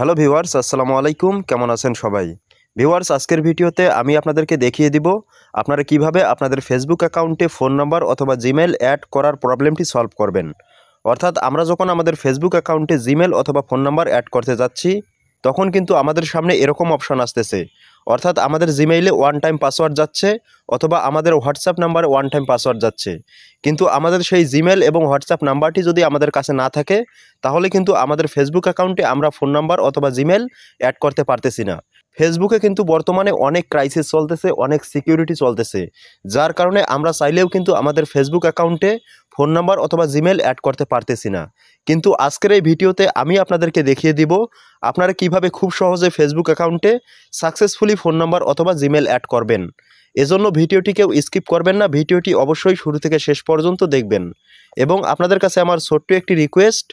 hello viewers আসসালামু আলাইকুম কেমন আছেন সবাই ভিউয়ার্স আজকের ভিডিওতে আমি আপনাদেরকে দেখিয়ে দিব আপনারা কিভাবে আপনাদের ফেসবুক অ্যাকাউন্টে ফোন নাম্বার অথবা জিমেল অ্যাড করার প্রবলেমটি সলভ করবেন অর্থাৎ আমরা যখন আমাদের ফেসবুক অ্যাকাউন্টে জিমেল অথবা ফোন নাম্বার অ্যাড করতে যাচ্ছি তখন কিন্তু আমাদের সামনে এরকম অপশন আসতেছে অর্থাৎ আমাদের জিমেইলে ওয়ান টাইম পাসওয়ার্ড যাচ্ছে অথবা আমাদের হোয়াটসঅ্যাপ নাম্বারে ওয়ান টাইম পাসওয়ার্ড যাচ্ছে কিন্তু আমাদের সেই জিমেল এবং হোয়াটসঅ্যাপ নাম্বারটি যদি আমাদের কাছে না থাকে তাহলে কিন্তু আমাদের ফেসবুক অ্যাকাউন্টে আমরা ফোন নাম্বার অথবা জিমেল অ্যাড করতে পারতেছি না ফেসবুকে কিন্তু বর্তমানে অনেক ক্রাইসিস চলতেছে অনেক সিকিউরিটি চলতেছে যার কারণে আমরা চাইলেও কিন্তু আমাদের ফেসবুক অ্যাকাউন্টে ফোন নাম্বার অথবা জিমেল অ্যাড করতে পারতেছি না কিন্তু আজকের এই ভিডিওতে আমি আপনাদেরকে দেখিয়ে দিব আপনারা কিভাবে খুব সহজে ফেসবুক অ্যাকাউন্টে সাকসেসফুলি ফোন নাম্বার অথবা জিমেল অ্যাড করবেন এজন্য ভিডিওটি কেউ স্কিপ করবেন না ভিডিওটি অবশ্যই শুরু থেকে শেষ পর্যন্ত দেখবেন এবং আপনাদের কাছে আমার ছোট্ট একটি রিকোয়েস্ট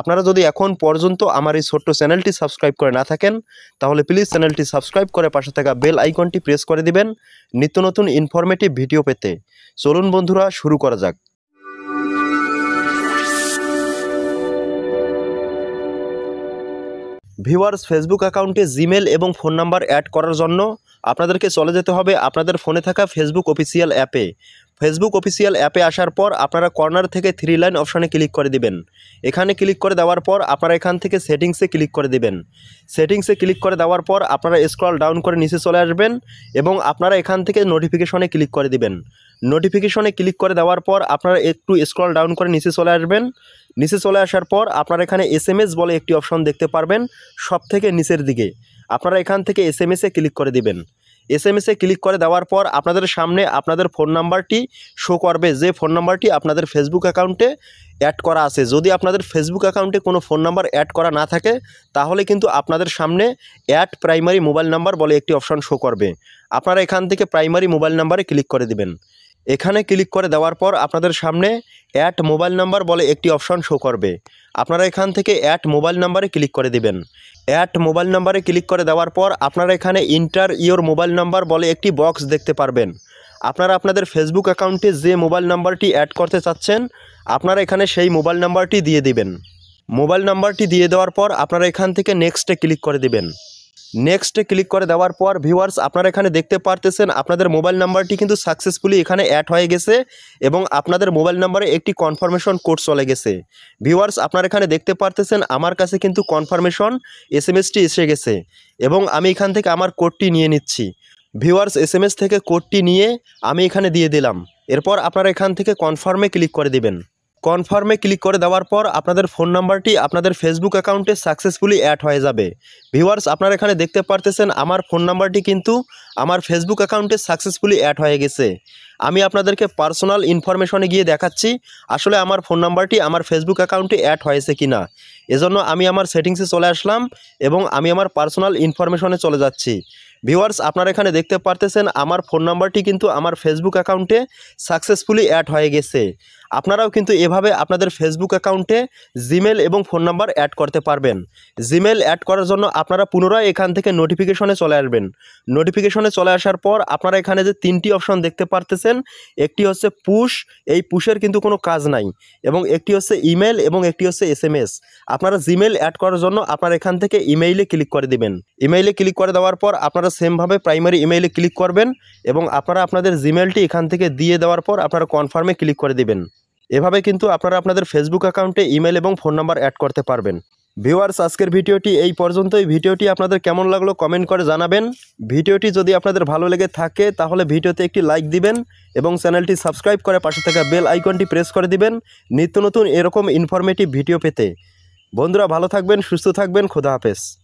আপনারা যদি এখন পর্যন্ত আমার এই ছোট্ট চ্যানেলটি সাবস্ক্রাইব করে না থাকেন তাহলে প্লিজ চ্যানেলটি সাবস্ক্রাইব করে পাশে থাকা বেল আইকনটি প্রেস করে দিবেন নিত্য নতুন ইনফরমেটিভ ভিডিও পেতে চলুন বন্ধুরা শুরু করা যাক ভিউয়ার্স ফেসবুক অ্যাকাউন্টে জিমেল এবং ফোন নাম্বার অ্যাড করার জন্য আপনাদেরকে চলে যেতে হবে আপনাদের ফোনে থাকা ফেসবুক অফিসিয়াল অ্যাপে ফেসবুক অফিসিয়াল অ্যাপে আসার পর আপনারা কর্নার থেকে থ্রি লাইন অপশানে ক্লিক করে দিবেন এখানে ক্লিক করে দেওয়ার পর আপনারা এখান থেকে সেটিংসে ক্লিক করে দিবেন সেটিংসে ক্লিক করে দেওয়ার পর আপনারা স্ক্রল ডাউন করে নিচে চলে আসবেন এবং আপনারা এখান থেকে নোটিফিকেশনে ক্লিক করে দিবেন নোটিফিকেশনে ক্লিক করে দেওয়ার পর আপনারা একটু স্ক্রল ডাউন করে নিচে চলে আসবেন নিচে চলে আসার পর আপনারা এখানে এসএমএস বলে একটি অপশন দেখতে পারবেন সব থেকে নিচের দিকে আপনারা এখান থেকে এস এসে ক্লিক করে দিবেন এস এম এসে ক্লিক করে দেওয়ার পর আপনাদের সামনে আপনাদের ফোন নাম্বারটি শো করবে যে ফোন নাম্বারটি আপনাদের ফেসবুক অ্যাকাউন্টে অ্যাড করা আছে যদি আপনাদের ফেসবুক অ্যাকাউন্টে কোনো ফোন নাম্বার অ্যাড করা না থাকে তাহলে কিন্তু আপনাদের সামনে অ্যাড প্রাইমারি মোবাইল নাম্বার বলে একটি অপশন শো করবে আপনারা এখান থেকে প্রাইমারি মোবাইল নাম্বারে ক্লিক করে দেবেন এখানে ক্লিক করে দেওয়ার পর আপনাদের সামনে অ্যাট মোবাইল নাম্বার বলে একটি অপশন শো করবে আপনারা এখান থেকে অ্যাট মোবাইল নাম্বারে ক্লিক করে দেবেন অ্যাট মোবাইল নাম্বারে ক্লিক করে দেওয়ার পর আপনারা এখানে ইন্টার ইয়োর মোবাইল নাম্বার বলে একটি বক্স দেখতে পারবেন আপনারা আপনাদের ফেসবুক অ্যাকাউন্টে যে মোবাইল নাম্বারটি অ্যাড করতে চাচ্ছেন আপনারা এখানে সেই মোবাইল নাম্বারটি দিয়ে দিবেন মোবাইল নাম্বারটি দিয়ে দেওয়ার পর আপনারা এখান থেকে নেক্সটে ক্লিক করে দেবেন নেক্সটে ক্লিক করে দেওয়ার পর ভিউয়ার্স আপনারা এখানে দেখতে পারতেছেন আপনাদের মোবাইল নাম্বারটি কিন্তু সাকসেসফুলি এখানে অ্যাড হয়ে গেছে এবং আপনাদের মোবাইল নাম্বারে একটি কনফার্মেশন কোড চলে গেছে ভিউয়ার্স আপনারা এখানে দেখতে পারতেছেন আমার কাছে কিন্তু কনফার্মেশন এস এসে গেছে এবং আমি এখান থেকে আমার কোডটি নিয়ে নিচ্ছি ভিউয়ার্স এস থেকে কোডটি নিয়ে আমি এখানে দিয়ে দিলাম এরপর আপনারা এখান থেকে কনফার্মে ক্লিক করে দেবেন কনফার্মে ক্লিক করে দেওয়ার পর আপনাদের ফোন নাম্বারটি আপনাদের ফেসবুক অ্যাকাউন্টে সাকসেসফুলি অ্যাড হয়ে যাবে ভিউয়ার্স আপনারা এখানে দেখতে পারতেছেন আমার ফোন নাম্বারটি কিন্তু আমার ফেসবুক অ্যাকাউন্টে সাকসেসফুলি অ্যাড হয়ে গেছে আমি আপনাদেরকে পার্সোনাল ইনফরমেশনে গিয়ে দেখাচ্ছি আসলে আমার ফোন নাম্বারটি আমার ফেসবুক অ্যাকাউন্টে অ্যাড হয়েছে কি না এজন্য আমি আমার সেটিংসে চলে আসলাম এবং আমি আমার পার্সোনাল ইনফরমেশনে চলে যাচ্ছি ভিউয়ার্স আপনারা এখানে দেখতে পারতেছেন আমার ফোন নাম্বারটি কিন্তু আমার ফেসবুক অ্যাকাউন্টে সাকসেসফুলি অ্যাড হয়ে গেছে আপনারাও কিন্তু এভাবে আপনাদের ফেসবুক অ্যাকাউন্টে জিমেল এবং ফোন নাম্বার অ্যাড করতে পারবেন জিমেল অ্যাড করার জন্য আপনারা পুনরায় এখান থেকে নোটিফিকেশনে চলে আসবেন নোটিফিকেশনে চলে আসার পর আপনারা এখানে যে তিনটি অপশন দেখতে পারতেছেন একটি হচ্ছে পুশ এই পুশের কিন্তু কোনো কাজ নাই এবং একটি হচ্ছে ইমেল এবং একটি হচ্ছে এস এম এস আপনারা জিমেল অ্যাড করার জন্য আপনারা এখান থেকে ইমেইলে ক্লিক করে দিবেন ইমেইলে ক্লিক করে দেওয়ার পর আপনারা সেমভাবে প্রাইমারি ইমেইলে ক্লিক করবেন এবং আপনারা আপনাদের জিমেলটি এখান থেকে দিয়ে দেওয়ার পর আপনারা কনফার্মে ক্লিক করে দেবেন এভাবে কিন্তু আপনারা আপনাদের ফেসবুক অ্যাকাউন্টে ইমেল এবং ফোন নাম্বার অ্যাড করতে পারবেন ভিউয়ার্স আজকের ভিডিওটি এই পর্যন্তই ভিডিওটি আপনাদের কেমন লাগলো কমেন্ট করে জানাবেন ভিডিওটি যদি আপনাদের ভালো লেগে থাকে তাহলে ভিডিওতে একটি লাইক দিবেন এবং চ্যানেলটি সাবস্ক্রাইব করে পাশে থাকা বেল আইকনটি প্রেস করে দিবেন নিত্য নতুন এরকম ইনফরমেটিভ ভিডিও পেতে বন্ধুরা ভালো থাকবেন সুস্থ থাকবেন খোদা হাফেজ